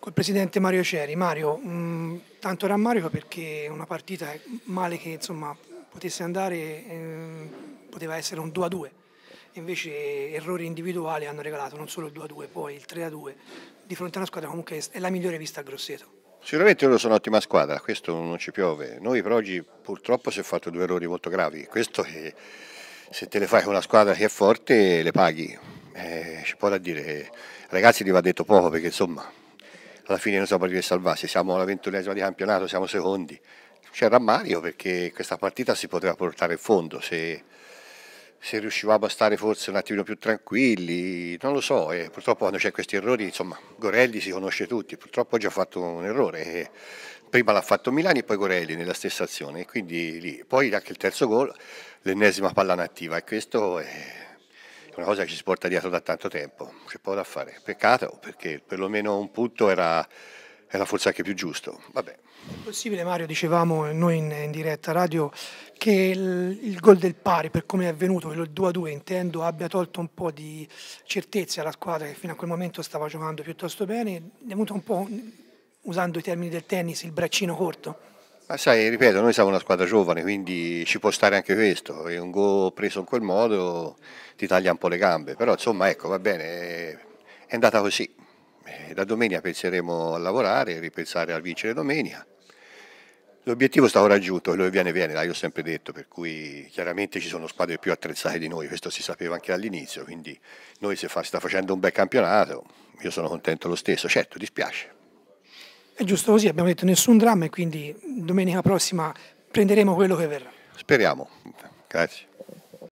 col presidente Mario Ceri. Mario, mh, mm, tanto rammarico perché una partita eh, male che insomma, potesse andare eh, poteva essere un 2-2. Invece errori individuali hanno regalato non solo il 2-2, poi il 3-2 di fronte a una squadra comunque è la migliore vista a Grosseto. Sicuramente loro sono un'ottima squadra, questo non ci piove. Noi però oggi purtroppo si è fatto due errori molto gravi. Questo è, se te le fai con una squadra che è forte le paghi. Eh, ci può da dire, eh, ragazzi gli va detto poco perché insomma alla fine non siamo partiti salvarsi, siamo alla ventunesima di campionato, siamo secondi. C'è rammario perché questa partita si poteva portare in fondo, se, se, riuscivamo a stare forse un attimino più tranquilli, non lo so, e eh. purtroppo quando c'è questi errori, insomma, Gorelli si conosce tutti, purtroppo ha già fatto un errore, eh. prima l'ha fatto Milani e poi Gorelli nella stessa azione, e quindi lì. poi anche il terzo gol, l'ennesima palla nattiva e questo è è una cosa che ci si porta dietro da tanto tempo, c'è poco da fare. Peccato perché perlomeno un punto era, era forse anche più giusto. Vabbè. È possibile Mario, dicevamo noi in, in diretta radio, che il, il gol del pari per come è avvenuto, quello 2-2 intendo, abbia tolto un po' di certezza alla squadra che fino a quel momento stava giocando piuttosto bene, è venuto un po', usando i termini del tennis, il braccino corto? Ma sai, ripeto, noi siamo una squadra giovane, quindi ci può stare anche questo. E un gol preso in quel modo ti taglia un po' le gambe. Però insomma, ecco, va bene, è andata così. Eh, da domenica penseremo a lavorare, ripensare a vincere domenica. L'obiettivo sta raggiunto, quello che viene viene, l'ho sempre detto, per cui chiaramente ci sono squadre più attrezzate di noi, questo si sapeva anche dall'inizio, quindi noi se fa, sta facendo un bel campionato, io sono contento lo stesso, certo dispiace, è giusto così, abbiamo detto nessun dramma e quindi domenica prossima prenderemo quello che verrà. Speriamo. Grazie.